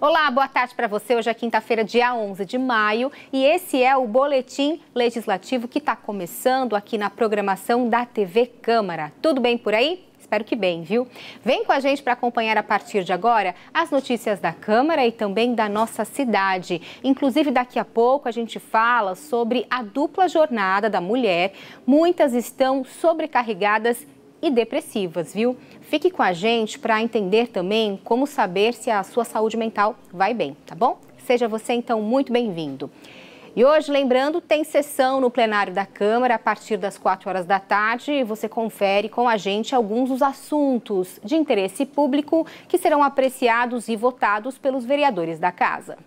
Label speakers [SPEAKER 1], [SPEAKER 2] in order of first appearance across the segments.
[SPEAKER 1] Olá, boa tarde para você. Hoje é quinta-feira, dia 11 de maio, e esse é o boletim legislativo que está começando aqui na programação da TV Câmara. Tudo bem por aí? Espero que bem, viu? Vem com a gente para acompanhar a partir de agora as notícias da Câmara e também da nossa cidade. Inclusive, daqui a pouco a gente fala sobre a dupla jornada da mulher. Muitas estão sobrecarregadas e depressivas, viu? Fique com a gente para entender também como saber se a sua saúde mental vai bem, tá bom? Seja você então muito bem-vindo. E hoje, lembrando, tem sessão no plenário da Câmara a partir das 4 horas da tarde e você confere com a gente alguns dos assuntos de interesse público que serão apreciados e votados pelos vereadores da casa.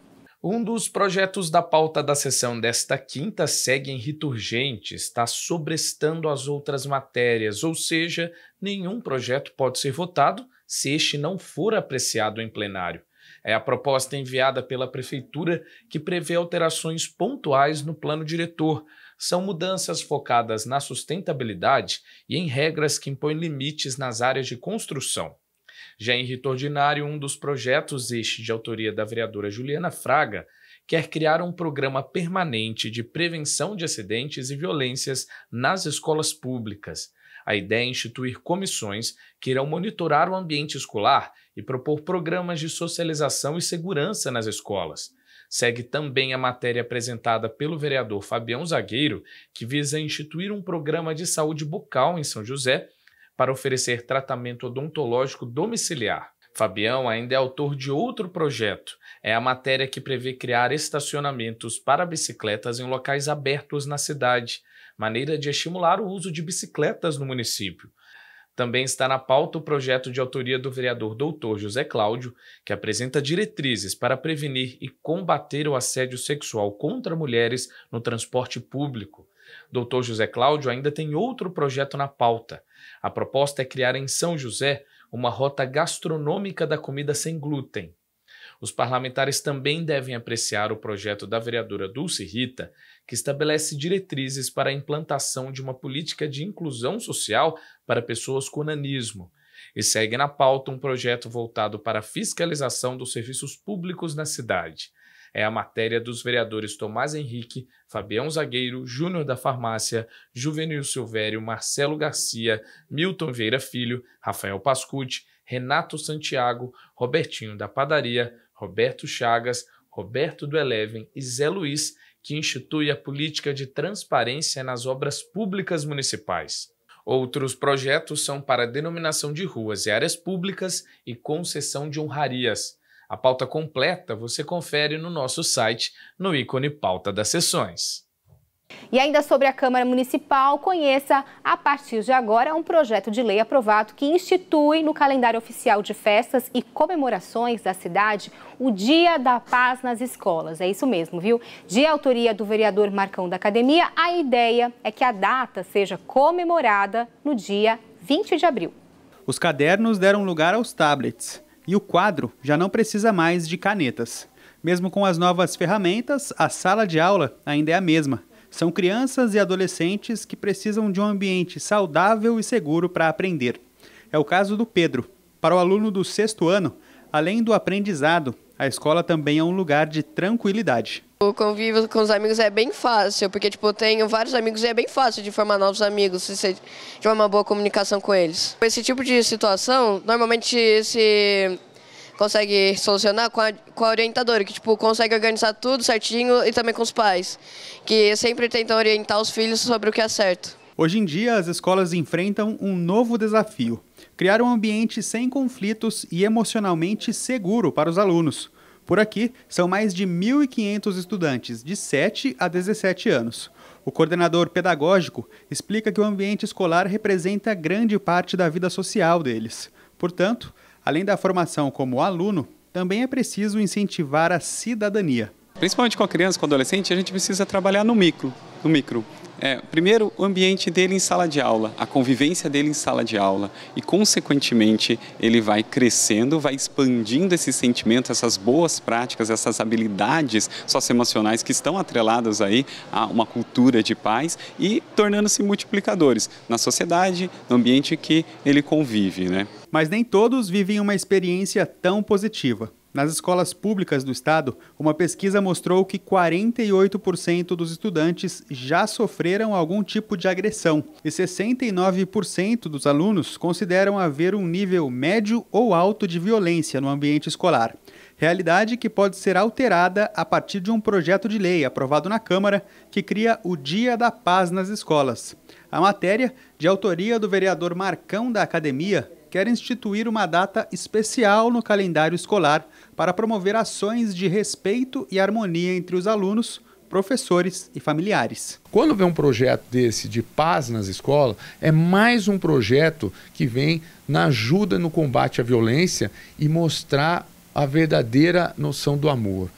[SPEAKER 2] Um dos projetos da pauta da sessão desta quinta segue em rito urgente, está sobrestando as outras matérias, ou seja, nenhum projeto pode ser votado se este não for apreciado em plenário. É a proposta enviada pela Prefeitura que prevê alterações pontuais no plano diretor. São mudanças focadas na sustentabilidade e em regras que impõem limites nas áreas de construção. Já em rito ordinário, um dos projetos, este de autoria da vereadora Juliana Fraga, quer criar um programa permanente de prevenção de acidentes e violências nas escolas públicas. A ideia é instituir comissões que irão monitorar o ambiente escolar e propor programas de socialização e segurança nas escolas. Segue também a matéria apresentada pelo vereador Fabião Zagueiro, que visa instituir um programa de saúde bucal em São José para oferecer tratamento odontológico domiciliar. Fabião ainda é autor de outro projeto. É a matéria que prevê criar estacionamentos para bicicletas em locais abertos na cidade, maneira de estimular o uso de bicicletas no município. Também está na pauta o projeto de autoria do vereador doutor José Cláudio, que apresenta diretrizes para prevenir e combater o assédio sexual contra mulheres no transporte público. Dr. José Cláudio ainda tem outro projeto na pauta. A proposta é criar em São José uma rota gastronômica da comida sem glúten. Os parlamentares também devem apreciar o projeto da vereadora Dulce Rita, que estabelece diretrizes para a implantação de uma política de inclusão social para pessoas com nanismo. E segue na pauta um projeto voltado para a fiscalização dos serviços públicos na cidade é a matéria dos vereadores Tomás Henrique, Fabião Zagueiro, Júnior da Farmácia, Juvenil Silvério, Marcelo Garcia, Milton Vieira Filho, Rafael Pascute, Renato Santiago, Robertinho da Padaria, Roberto Chagas, Roberto do Eleven e Zé Luiz, que institui a política de transparência nas obras públicas municipais. Outros projetos são para denominação de ruas e áreas públicas e concessão de honrarias. A pauta completa você confere no nosso site, no ícone Pauta das Sessões.
[SPEAKER 1] E ainda sobre a Câmara Municipal, conheça a partir de agora um projeto de lei aprovado que institui no calendário oficial de festas e comemorações da cidade o Dia da Paz nas escolas. É isso mesmo, viu? De autoria do vereador Marcão da Academia, a ideia é que a data seja comemorada no dia 20 de abril.
[SPEAKER 3] Os cadernos deram lugar aos tablets e o quadro já não precisa mais de canetas. Mesmo com as novas ferramentas, a sala de aula ainda é a mesma. São crianças e adolescentes que precisam de um ambiente saudável e seguro para aprender. É o caso do Pedro. Para o aluno do sexto ano, além do aprendizado, a escola também é um lugar de tranquilidade.
[SPEAKER 4] O convívio com os amigos é bem fácil, porque tipo, eu tenho vários amigos e é bem fácil de formar novos amigos, se você tiver uma boa comunicação com eles. Esse tipo de situação, normalmente se consegue solucionar com a, com a orientadora, que tipo, consegue organizar tudo certinho e também com os pais, que sempre tentam orientar os filhos sobre o que é certo.
[SPEAKER 3] Hoje em dia, as escolas enfrentam um novo desafio: criar um ambiente sem conflitos e emocionalmente seguro para os alunos. Por aqui, são mais de 1.500 estudantes de 7 a 17 anos. O coordenador pedagógico explica que o ambiente escolar representa grande parte da vida social deles. Portanto, além da formação como aluno, também é preciso incentivar a cidadania. Principalmente com a criança, com o adolescente, a gente precisa trabalhar no micro, no micro. É, primeiro, o ambiente dele em sala de aula, a convivência dele em sala de aula. E, consequentemente, ele vai crescendo, vai expandindo esses sentimentos, essas boas práticas, essas habilidades socioemocionais que estão atreladas aí a uma cultura de paz e tornando-se multiplicadores na sociedade, no ambiente que ele convive. Né? Mas nem todos vivem uma experiência tão positiva. Nas escolas públicas do estado, uma pesquisa mostrou que 48% dos estudantes já sofreram algum tipo de agressão e 69% dos alunos consideram haver um nível médio ou alto de violência no ambiente escolar. Realidade que pode ser alterada a partir de um projeto de lei aprovado na Câmara que cria o Dia da Paz nas escolas. A matéria, de autoria do vereador Marcão da Academia, quer instituir uma data especial no calendário escolar para promover ações de respeito e harmonia entre os alunos, professores e familiares. Quando vem um projeto desse de paz nas escolas,
[SPEAKER 5] é mais um projeto que vem na ajuda no combate à violência e mostrar a verdadeira noção do amor.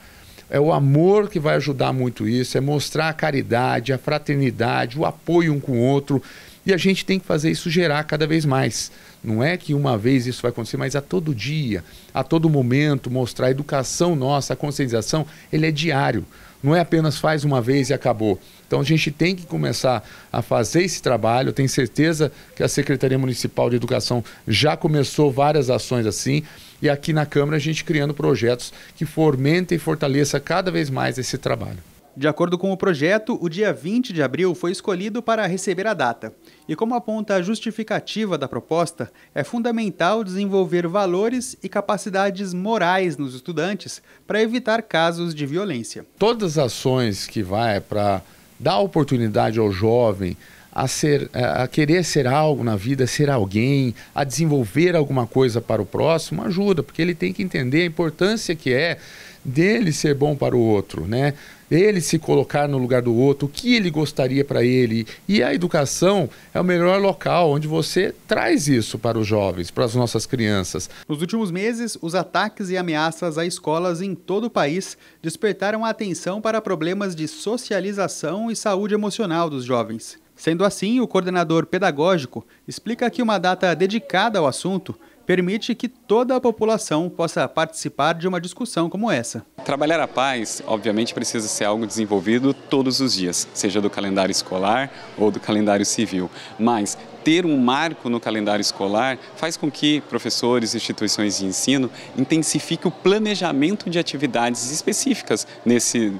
[SPEAKER 5] É o amor que vai ajudar muito isso, é mostrar a caridade, a fraternidade, o apoio um com o outro. E a gente tem que fazer isso gerar cada vez mais. Não é que uma vez isso vai acontecer, mas a todo dia, a todo momento, mostrar a educação nossa, a conscientização, ele é diário. Não é apenas faz uma vez e acabou. Então a gente tem que começar a fazer esse trabalho. Eu tenho certeza que a Secretaria Municipal de Educação já começou várias ações assim. E aqui na Câmara a gente criando projetos que fomentem e fortaleça cada vez mais esse trabalho.
[SPEAKER 3] De acordo com o projeto, o dia 20 de abril foi escolhido para receber a data. E como aponta a justificativa da proposta, é fundamental desenvolver valores e capacidades morais nos estudantes para evitar casos de violência. Todas as ações
[SPEAKER 5] que vai para dar oportunidade ao jovem a, ser, eh, a querer ser algo na vida, ser alguém, a desenvolver alguma coisa para o próximo, ajuda, porque ele tem que entender a importância que é dele ser bom para o outro, né? ele se colocar no lugar do outro, o que ele gostaria para ele. E a educação é o melhor
[SPEAKER 3] local onde você traz isso para os jovens, para as nossas crianças. Nos últimos meses, os ataques e ameaças a escolas em todo o país despertaram a atenção para problemas de socialização e saúde emocional dos jovens. Sendo assim, o coordenador pedagógico explica que uma data dedicada ao assunto permite que toda a população possa participar de uma discussão como essa. Trabalhar a paz, obviamente, precisa ser algo desenvolvido todos os dias, seja do calendário escolar ou do calendário civil. Mas ter um marco no calendário escolar faz com que professores e instituições de ensino intensifiquem o planejamento de atividades específicas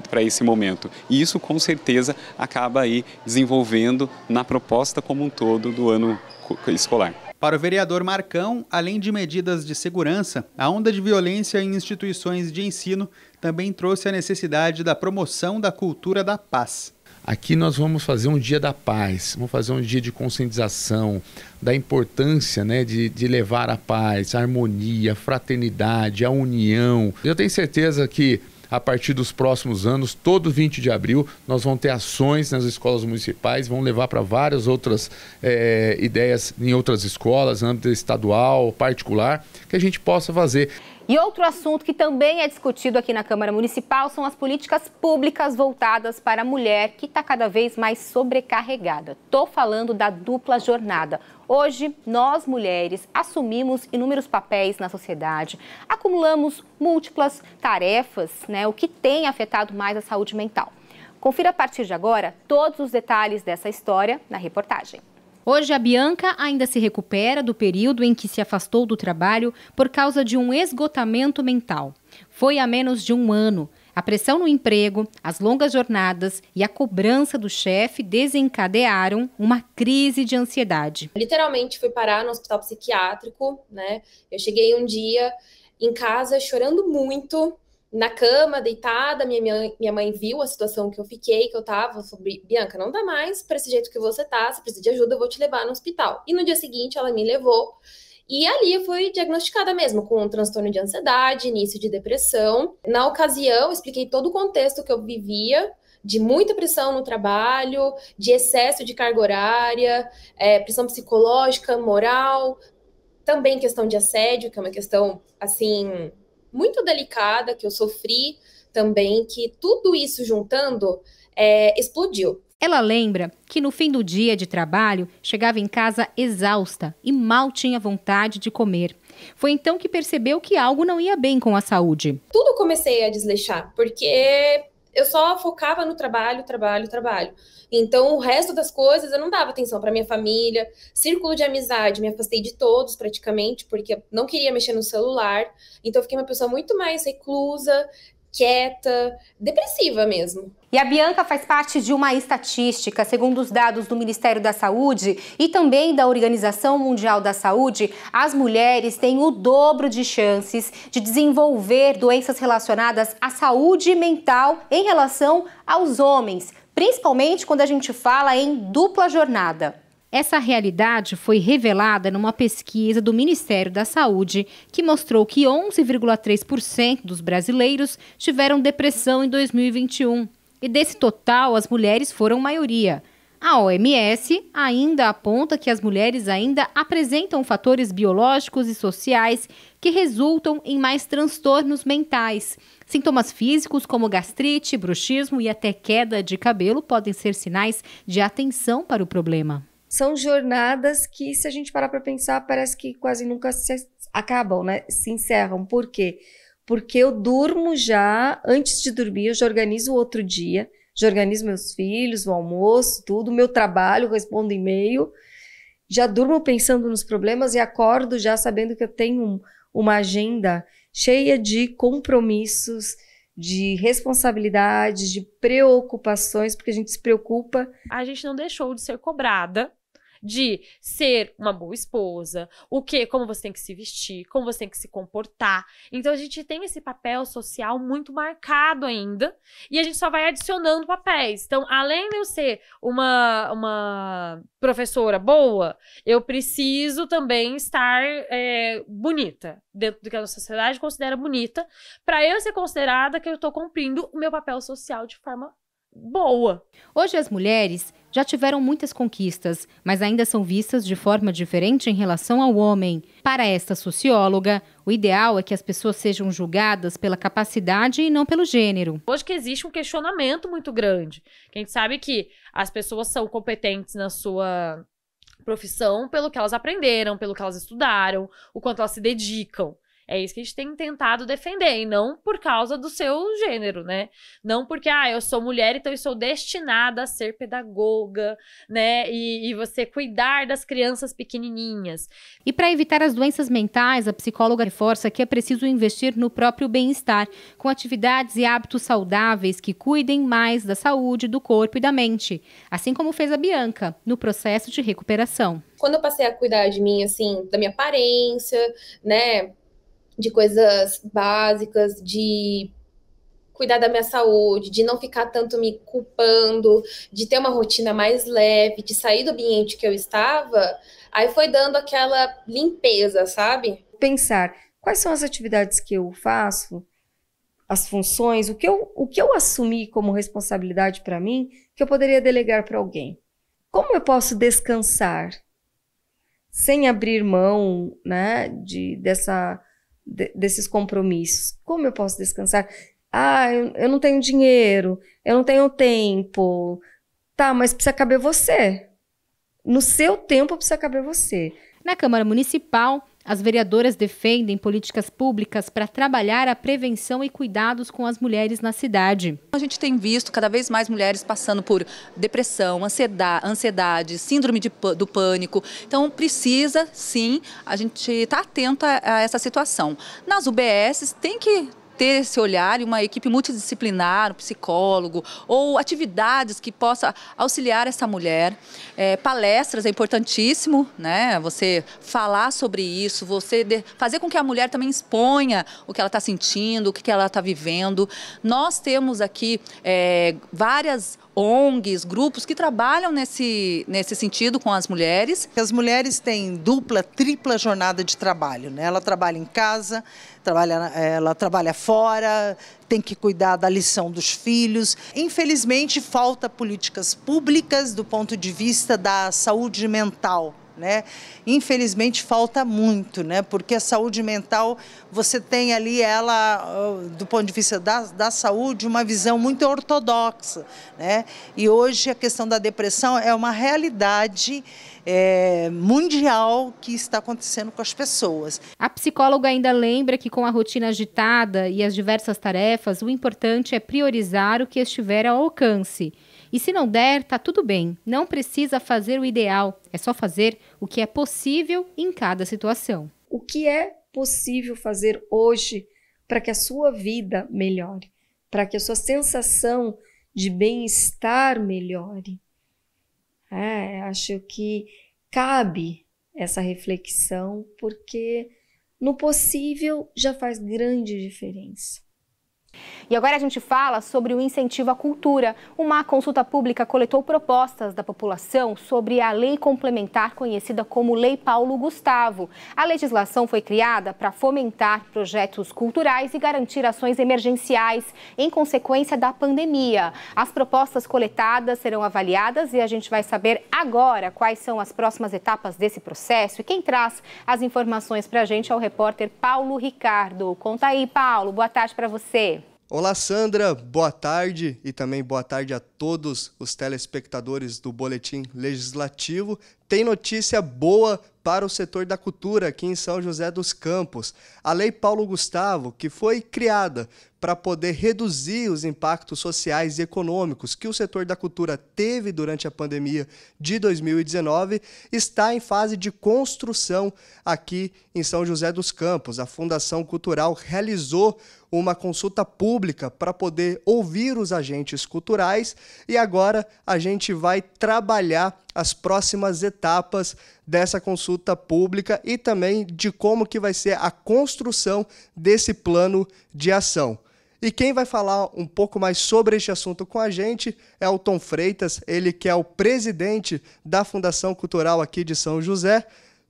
[SPEAKER 3] para esse momento. E isso com certeza acaba aí desenvolvendo na proposta como um todo do ano escolar. Para o vereador Marcão, além de medidas de segurança, a onda de violência em instituições de ensino também trouxe a necessidade da promoção da cultura da paz.
[SPEAKER 5] Aqui nós vamos fazer um dia da paz, vamos fazer um dia de conscientização da importância né, de, de levar a paz, a harmonia, a fraternidade, a união. Eu tenho certeza que a partir dos próximos anos, todo 20 de abril, nós vamos ter ações nas escolas municipais, vão levar para várias outras é, ideias em outras escolas, âmbito estadual, particular, que a gente possa fazer.
[SPEAKER 1] E outro assunto que também é discutido aqui na Câmara Municipal são as políticas públicas voltadas para a mulher, que está cada vez mais sobrecarregada. Tô falando da dupla jornada. Hoje, nós mulheres assumimos inúmeros papéis na sociedade, acumulamos múltiplas tarefas, né, o que tem afetado mais a saúde mental. Confira a partir de agora todos os detalhes dessa história na reportagem. Hoje, a Bianca ainda se recupera do período em que se afastou do trabalho por causa de um esgotamento mental. Foi há menos de um ano. A pressão no emprego, as longas jornadas e a cobrança do chefe desencadearam uma crise de ansiedade.
[SPEAKER 6] Literalmente fui parar no hospital psiquiátrico, né? Eu cheguei um dia em casa chorando muito, na cama, deitada, minha, minha, minha mãe viu a situação que eu fiquei, que eu tava, sobre Bianca, não dá mais para esse jeito que você tá, se precisa de ajuda, eu vou te levar no hospital. E no dia seguinte ela me levou e ali eu fui diagnosticada mesmo com um transtorno de ansiedade, início de depressão. Na ocasião, expliquei todo o contexto que eu vivia, de muita pressão no trabalho, de excesso de carga horária, é, pressão psicológica, moral, também questão de assédio, que é uma questão assim muito delicada que eu sofri também, que tudo isso juntando é, explodiu. Ela lembra
[SPEAKER 1] que no fim do dia de trabalho chegava em casa exausta e mal tinha vontade de comer. Foi então que percebeu que algo não ia bem com a saúde.
[SPEAKER 6] Tudo comecei a desleixar, porque eu só focava no trabalho, trabalho, trabalho. Então, o resto das coisas eu não dava atenção para minha família, círculo de amizade, me afastei de todos praticamente, porque eu não queria mexer no celular. Então, eu fiquei uma pessoa muito mais reclusa, quieta, depressiva mesmo. E a
[SPEAKER 1] Bianca faz parte de uma estatística, segundo os dados do Ministério da Saúde e também da Organização Mundial da Saúde, as mulheres têm o dobro de chances de desenvolver doenças relacionadas à saúde mental em relação aos homens, principalmente quando a gente fala em dupla jornada. Essa realidade foi revelada numa pesquisa do Ministério da Saúde, que mostrou que 11,3% dos brasileiros tiveram depressão em 2021. E desse total, as mulheres foram maioria. A OMS ainda aponta que as mulheres ainda apresentam fatores biológicos e sociais que resultam em mais transtornos mentais. Sintomas físicos como gastrite, bruxismo e até queda de cabelo podem ser sinais de atenção para o problema
[SPEAKER 4] são jornadas que, se a gente parar para pensar, parece que quase nunca se acabam, né? Se encerram. Por quê? Porque eu durmo já, antes de dormir, eu já organizo o outro dia, já organizo meus filhos, o almoço, tudo, meu trabalho, respondo e-mail. Já durmo pensando nos problemas e acordo já sabendo que eu tenho um, uma agenda cheia de compromissos, de responsabilidades, de preocupações, porque a gente se preocupa.
[SPEAKER 7] A gente não deixou de ser cobrada de ser uma boa esposa, o que, como você tem que se vestir, como você tem que se comportar. Então a gente tem esse papel social muito marcado ainda e a gente só vai adicionando papéis. Então, além de eu ser uma, uma professora boa, eu preciso também estar é, bonita dentro do que a sociedade considera bonita, para eu ser considerada que eu estou cumprindo o meu papel social de forma
[SPEAKER 1] boa. Hoje as mulheres já tiveram muitas conquistas, mas ainda são vistas de forma diferente em relação ao homem. Para esta socióloga, o ideal é que as pessoas sejam julgadas pela capacidade e não pelo gênero.
[SPEAKER 7] Hoje que existe um questionamento muito grande. Quem sabe que as pessoas são competentes na sua profissão pelo que elas aprenderam, pelo que elas estudaram, o quanto elas se dedicam. É isso que a gente tem tentado defender, e não por causa do seu gênero, né? Não porque, ah, eu sou mulher, então eu sou destinada a ser pedagoga, né? E, e você cuidar das crianças pequenininhas.
[SPEAKER 1] E para evitar as doenças mentais, a psicóloga reforça que é preciso investir no próprio bem-estar, com atividades e hábitos saudáveis que cuidem mais da saúde do corpo e da mente, assim como fez a Bianca no processo de recuperação.
[SPEAKER 6] Quando eu passei a cuidar de mim, assim, da minha aparência, né? de coisas básicas, de cuidar da minha saúde, de não ficar tanto me culpando, de ter uma rotina mais leve, de sair do ambiente que eu estava,
[SPEAKER 4] aí foi dando aquela limpeza, sabe? Pensar quais são as atividades que eu faço, as funções, o que eu, o que eu assumi como responsabilidade para mim, que eu poderia delegar para alguém. Como eu posso descansar sem abrir mão, né, de dessa de, desses compromissos? Como eu posso descansar? Ah, eu, eu não tenho dinheiro, eu não tenho tempo. Tá, mas precisa caber você. No seu tempo precisa
[SPEAKER 1] caber você. Na Câmara Municipal, as vereadoras defendem políticas públicas para trabalhar a prevenção e cuidados com as mulheres na cidade. A gente tem visto cada vez mais mulheres passando por depressão, ansiedade, síndrome de, do pânico.
[SPEAKER 8] Então precisa, sim, a gente estar tá atento a, a essa situação. Nas UBSs tem que ter esse olhar e uma equipe multidisciplinar, um psicólogo, ou atividades que possa auxiliar essa mulher. É, palestras é importantíssimo, né? Você falar sobre isso, você de, fazer com que a mulher também exponha o que ela está sentindo, o que, que ela está vivendo. Nós temos aqui é, várias ONGs, grupos que trabalham nesse, nesse sentido com as mulheres. As mulheres têm dupla, tripla jornada de trabalho. Né? Ela trabalha em casa, trabalha, ela trabalha fora, tem que cuidar da lição dos filhos. Infelizmente, falta políticas públicas do ponto de vista da saúde mental né? Infelizmente falta muito, né? Porque a saúde mental, você tem ali ela, ah, do ponto de vista da, da saúde, uma visão muito ortodoxa, né? E hoje a questão da depressão é uma realidade é, mundial que está acontecendo com as pessoas. A psicóloga ainda lembra que com a rotina
[SPEAKER 1] agitada e as diversas tarefas, o importante é priorizar o que estiver ao alcance. E se não der, tá tudo bem. Não precisa fazer o ideal, é só fazer o
[SPEAKER 4] que é possível em cada situação. O que é possível fazer hoje para que a sua vida melhore, para que a sua sensação de bem-estar melhore? É, acho que cabe essa reflexão, porque no possível já faz grande diferença. E agora a gente fala sobre o incentivo à cultura.
[SPEAKER 1] Uma consulta pública coletou propostas da população sobre a lei complementar conhecida como Lei Paulo Gustavo. A legislação foi criada para fomentar projetos culturais e garantir ações emergenciais em consequência da pandemia. As propostas coletadas serão avaliadas e a gente vai saber agora quais são as próximas etapas desse processo. E quem traz as informações para a gente é o repórter Paulo Ricardo. Conta aí, Paulo. Boa tarde para você.
[SPEAKER 9] Olá, Sandra, boa tarde e também boa tarde a todos os telespectadores do Boletim Legislativo. Tem notícia boa para o setor da cultura aqui em São José dos Campos. A Lei Paulo Gustavo, que foi criada para poder reduzir os impactos sociais e econômicos que o setor da cultura teve durante a pandemia de 2019, está em fase de construção aqui em São José dos Campos. A Fundação Cultural realizou uma consulta pública para poder ouvir os agentes culturais e agora a gente vai trabalhar as próximas etapas dessa consulta pública e também de como que vai ser a construção desse plano de ação. E quem vai falar um pouco mais sobre este assunto com a gente é o Tom Freitas, ele que é o presidente da Fundação Cultural aqui de São José.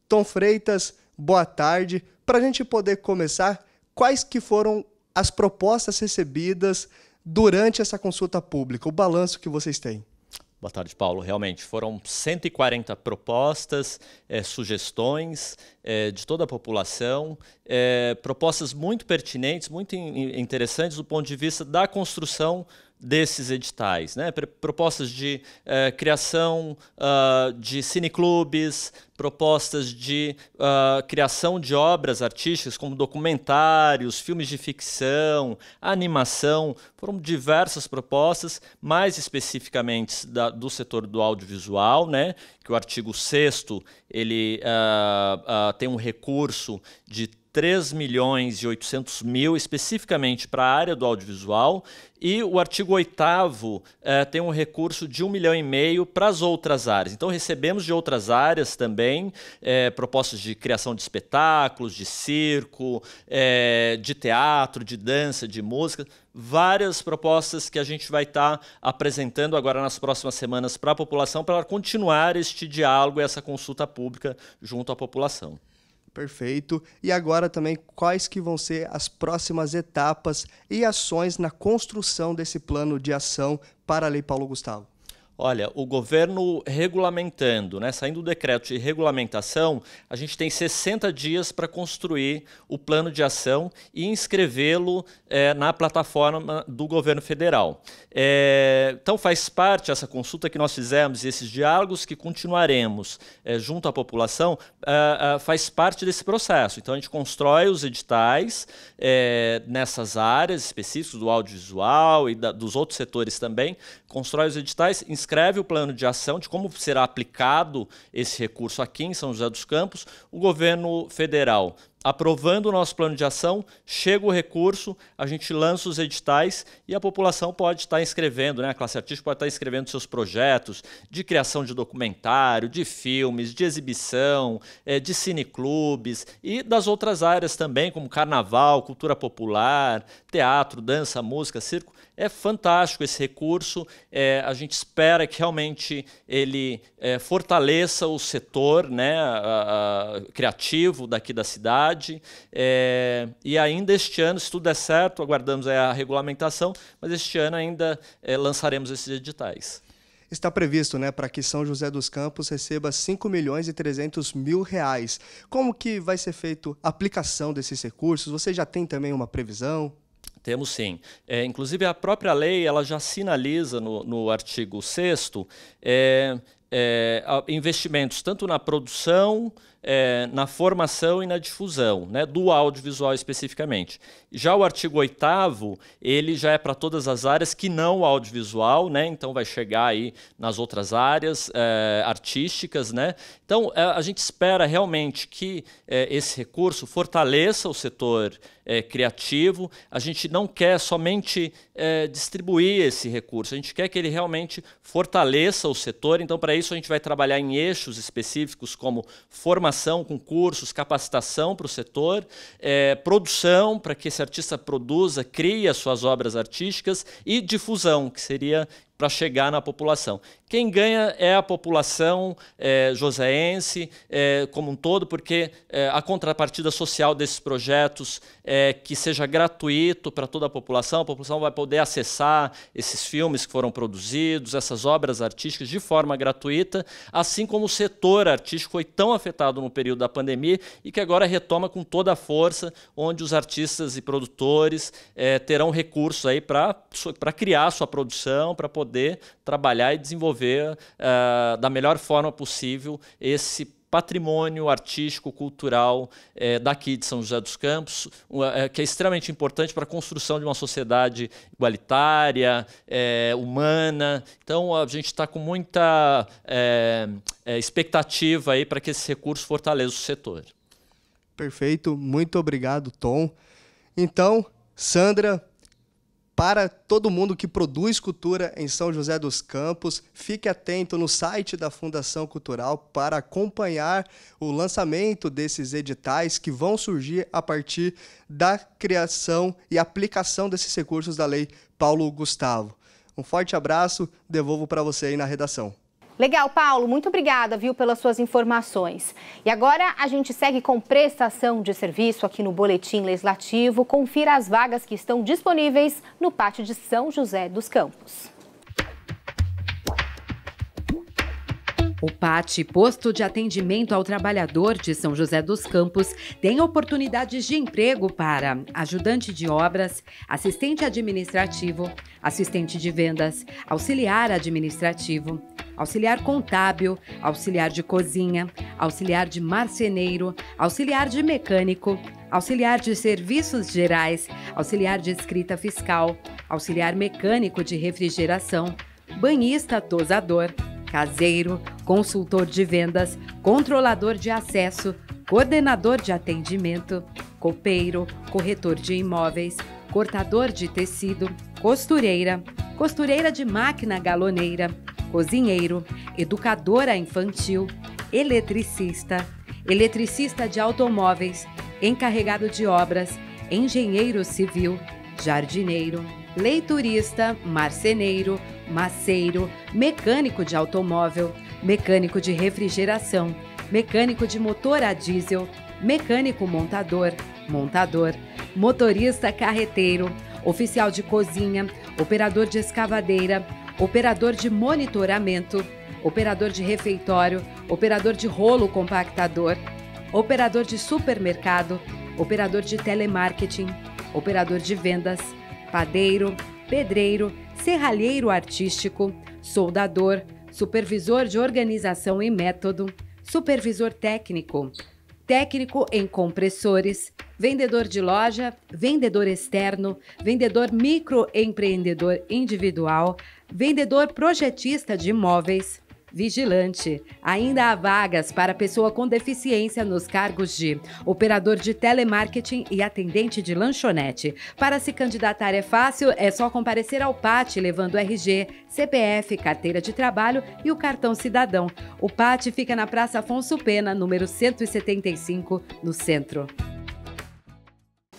[SPEAKER 9] Tom Freitas, boa tarde. Para a gente poder começar, quais que foram as propostas recebidas durante essa consulta pública, o balanço que vocês têm?
[SPEAKER 10] Boa tarde, Paulo. Realmente, foram 140 propostas, eh, sugestões eh, de toda a população, eh, propostas muito pertinentes, muito in interessantes do ponto de vista da construção desses editais, né? propostas de eh, criação uh, de cineclubes, propostas de uh, criação de obras artísticas como documentários, filmes de ficção, animação, foram diversas propostas, mais especificamente da, do setor do audiovisual, né? que o artigo 6 ele uh, tem um recurso de 3 milhões e 800 mil especificamente para a área do audiovisual e o artigo 8 eh, tem um recurso de 1 milhão e meio para as outras áreas. Então recebemos de outras áreas também eh, propostas de criação de espetáculos, de circo, eh, de teatro, de dança, de música, várias propostas que a gente vai estar tá apresentando agora nas próximas semanas para a população para continuar este diálogo e essa consulta pública junto à população.
[SPEAKER 9] Perfeito. E agora também quais que vão ser as próximas etapas e ações na construção desse plano de ação para a Lei Paulo
[SPEAKER 10] Gustavo? Olha, o governo regulamentando, né, saindo do decreto de regulamentação, a gente tem 60 dias para construir o plano de ação e inscrevê-lo é, na plataforma do governo federal. É, então, faz parte essa consulta que nós fizemos e esses diálogos que continuaremos é, junto à população, é, é, faz parte desse processo. Então, a gente constrói os editais é, nessas áreas específicas, do audiovisual e da, dos outros setores também, constrói os editais, inscreve descreve o plano de ação de como será aplicado esse recurso aqui em São José dos Campos. O governo federal aprovando o nosso plano de ação, chega o recurso, a gente lança os editais e a população pode estar inscrevendo, né? a classe artística pode estar inscrevendo seus projetos de criação de documentário, de filmes, de exibição, é, de cineclubes e das outras áreas também, como carnaval, cultura popular, teatro, dança, música, circo. É fantástico esse recurso, é, a gente espera que realmente ele é, fortaleça o setor né, a, a, criativo daqui da cidade. É, e ainda este ano, se tudo der certo, aguardamos a regulamentação, mas este ano ainda é, lançaremos esses editais
[SPEAKER 9] está previsto né, para que São José dos Campos receba 5 milhões e 300 mil reais. Como que vai ser feito a aplicação desses recursos? Você já tem também uma
[SPEAKER 10] previsão? Temos sim. É, inclusive, a própria lei ela já sinaliza no, no artigo 6 é, é, investimentos tanto na produção, é, na formação e na difusão, né, do audiovisual especificamente. Já o artigo 8 ele já é para todas as áreas que não o audiovisual, né, então vai chegar aí nas outras áreas é, artísticas. Né. Então, é, a gente espera realmente que esse recurso fortaleça o setor é, criativo, a gente não quer somente é, distribuir esse recurso, a gente quer que ele realmente fortaleça o setor, então para isso a gente vai trabalhar em eixos específicos como formação com cursos, capacitação para o setor, é, produção, para que esse artista produza, crie as suas obras artísticas e difusão, que seria para chegar na população. Quem ganha é a população é, joseense é, como um todo, porque é, a contrapartida social desses projetos é que seja gratuito para toda a população. A população vai poder acessar esses filmes que foram produzidos, essas obras artísticas de forma gratuita, assim como o setor artístico foi tão afetado no período da pandemia e que agora retoma com toda a força, onde os artistas e produtores é, terão recursos aí para criar sua produção, para poder trabalhar e desenvolver uh, da melhor forma possível esse patrimônio artístico, cultural é, daqui de São José dos Campos, eh, que é extremamente importante para a construção de uma sociedade igualitária, é, humana. Então, a gente está com muita é, expectativa aí para que esse recurso fortaleça o setor.
[SPEAKER 9] Perfeito, muito obrigado, Tom. Então, Sandra, para todo mundo que produz cultura em São José dos Campos. Fique atento no site da Fundação Cultural para acompanhar o lançamento desses editais que vão surgir a partir da criação e aplicação desses recursos da Lei Paulo Gustavo. Um forte abraço, devolvo para você aí na redação.
[SPEAKER 1] Legal, Paulo, muito obrigada, viu, pelas suas informações. E agora a gente segue com prestação de serviço aqui no Boletim Legislativo. Confira as vagas que estão disponíveis no pátio de São José dos Campos.
[SPEAKER 11] O PAT, Posto de Atendimento ao Trabalhador de São José dos Campos, tem oportunidades de emprego para ajudante de obras, assistente administrativo, assistente de vendas, auxiliar administrativo, auxiliar contábil, auxiliar de cozinha, auxiliar de marceneiro, auxiliar de mecânico, auxiliar de serviços gerais, auxiliar de escrita fiscal, auxiliar mecânico de refrigeração, banhista tosador, caseiro, consultor de vendas, controlador de acesso, coordenador de atendimento, copeiro, corretor de imóveis, cortador de tecido, costureira, costureira de máquina galoneira, cozinheiro, educadora infantil, eletricista, eletricista de automóveis, encarregado de obras, engenheiro civil, jardineiro, leiturista, marceneiro, maceiro, mecânico de automóvel, mecânico de refrigeração, mecânico de motor a diesel, mecânico montador, montador, motorista carreteiro, oficial de cozinha, operador de escavadeira, operador de monitoramento, operador de refeitório, operador de rolo compactador, operador de supermercado, operador de telemarketing, operador de vendas, padeiro, pedreiro, serralheiro artístico, soldador, supervisor de organização e método, supervisor técnico, técnico em compressores, vendedor de loja, vendedor externo, vendedor microempreendedor individual, vendedor projetista de imóveis, vigilante. Ainda há vagas para pessoa com deficiência nos cargos de operador de telemarketing e atendente de lanchonete. Para se candidatar é fácil, é só comparecer ao PAT levando RG, CPF, carteira de trabalho e o cartão cidadão. O PAT fica na Praça Afonso Pena, número 175, no centro.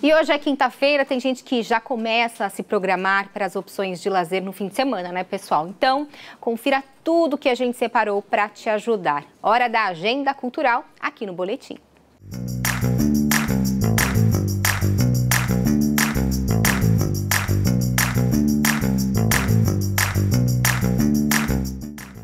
[SPEAKER 11] E hoje é quinta-feira, tem
[SPEAKER 1] gente que já começa a se programar para as opções de lazer no fim de semana, né, pessoal? Então, confira tudo que a gente separou para te ajudar. Hora da Agenda Cultural aqui no Boletim.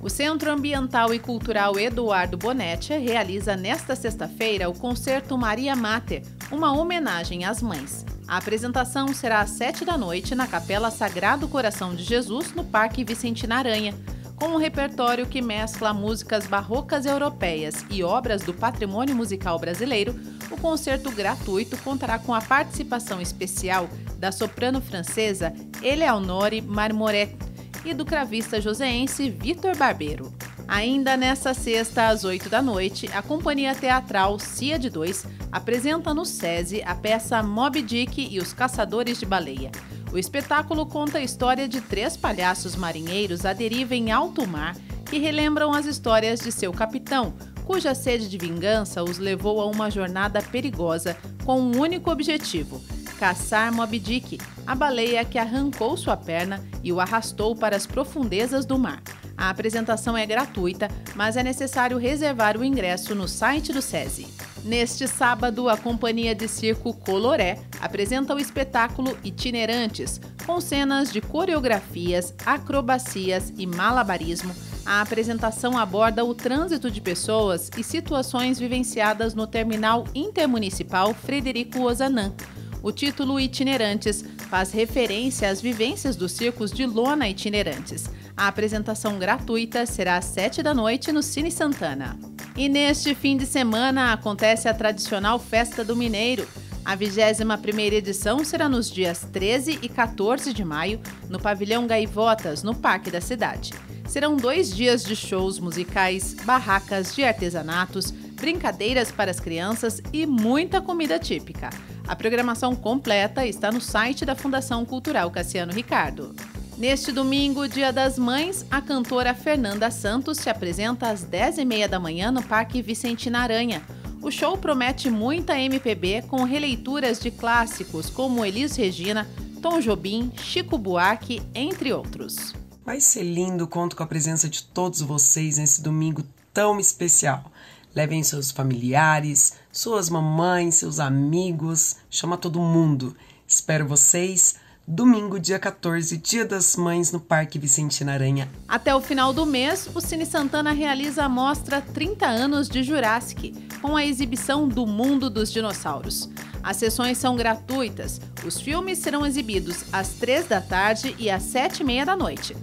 [SPEAKER 8] Centro Ambiental e Cultural Eduardo Bonetti realiza nesta sexta-feira o concerto Maria Mater, uma homenagem às mães. A apresentação será às 7 da noite na Capela Sagrado Coração de Jesus, no Parque Vicentina Aranha, com um repertório que mescla músicas barrocas europeias e obras do patrimônio musical brasileiro. O concerto gratuito contará com a participação especial da soprano francesa Eleonore Marmoret e do cravista joseense Vitor Barbeiro. Ainda nesta sexta, às 8 da noite, a companhia teatral Cia de Dois apresenta no SESI a peça Mob Dick e os Caçadores de Baleia. O espetáculo conta a história de três palhaços marinheiros à deriva em alto mar que relembram as histórias de seu capitão, cuja sede de vingança os levou a uma jornada perigosa com um único objetivo: caçar Moby Dick, a baleia que arrancou sua perna e o arrastou para as profundezas do mar. A apresentação é gratuita, mas é necessário reservar o ingresso no site do SESI. Neste sábado, a Companhia de Circo Coloré apresenta o espetáculo Itinerantes, com cenas de coreografias, acrobacias e malabarismo. A apresentação aborda o trânsito de pessoas e situações vivenciadas no terminal intermunicipal Frederico Ozanam. O título Itinerantes faz referência às vivências dos circos de lona itinerantes. A apresentação gratuita será às 7 da noite no Cine Santana. E neste fim de semana acontece a tradicional Festa do Mineiro. A 21ª edição será nos dias 13 e 14 de maio, no pavilhão Gaivotas, no Parque da Cidade. Serão dois dias de shows musicais, barracas de artesanatos, brincadeiras para as crianças e muita comida típica. A programação completa está no site da Fundação Cultural Cassiano Ricardo. Neste domingo, Dia das Mães, a cantora Fernanda Santos se apresenta às 10h30 da manhã no Parque Vicentina Aranha. O show promete muita MPB com releituras de clássicos como Elis Regina, Tom Jobim, Chico Buarque, entre outros.
[SPEAKER 11] Vai ser lindo, conto
[SPEAKER 8] com a presença de todos vocês nesse domingo tão especial. Levem seus familiares, suas mamães, seus amigos, chama todo mundo. Espero vocês Domingo, dia 14, Dia das Mães no Parque Vicentina Aranha. Até o final do mês, o Cine Santana realiza a mostra 30 anos de Jurassic, com a exibição do Mundo dos Dinossauros. As sessões são gratuitas. Os filmes serão exibidos às 3 da tarde e às 7 e meia da noite.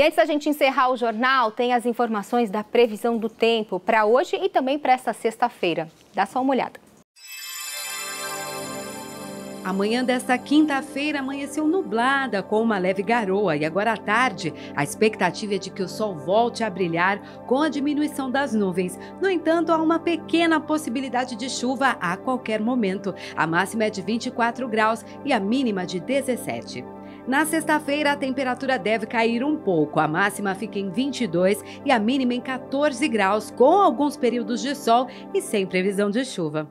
[SPEAKER 1] E antes da gente encerrar o jornal, tem as informações da previsão do tempo para hoje e também para esta sexta-feira. Dá só
[SPEAKER 11] uma olhada. Amanhã desta quinta-feira amanheceu nublada com uma leve garoa e agora à tarde a expectativa é de que o sol volte a brilhar com a diminuição das nuvens. No entanto, há uma pequena possibilidade de chuva a qualquer momento. A máxima é de 24 graus e a mínima de 17. Na sexta-feira, a temperatura deve cair um pouco. A máxima fica em 22 e a mínima em 14 graus, com alguns períodos de sol e sem previsão de chuva.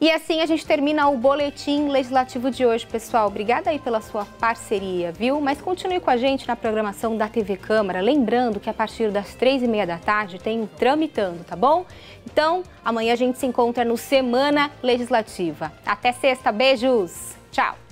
[SPEAKER 1] E assim a gente termina o boletim legislativo de hoje, pessoal. Obrigada aí pela sua parceria, viu? Mas continue com a gente na programação da TV Câmara. Lembrando que a partir das três e meia da tarde tem tramitando, tá bom? Então, amanhã a gente se encontra no Semana Legislativa. Até sexta, beijos! Tchau!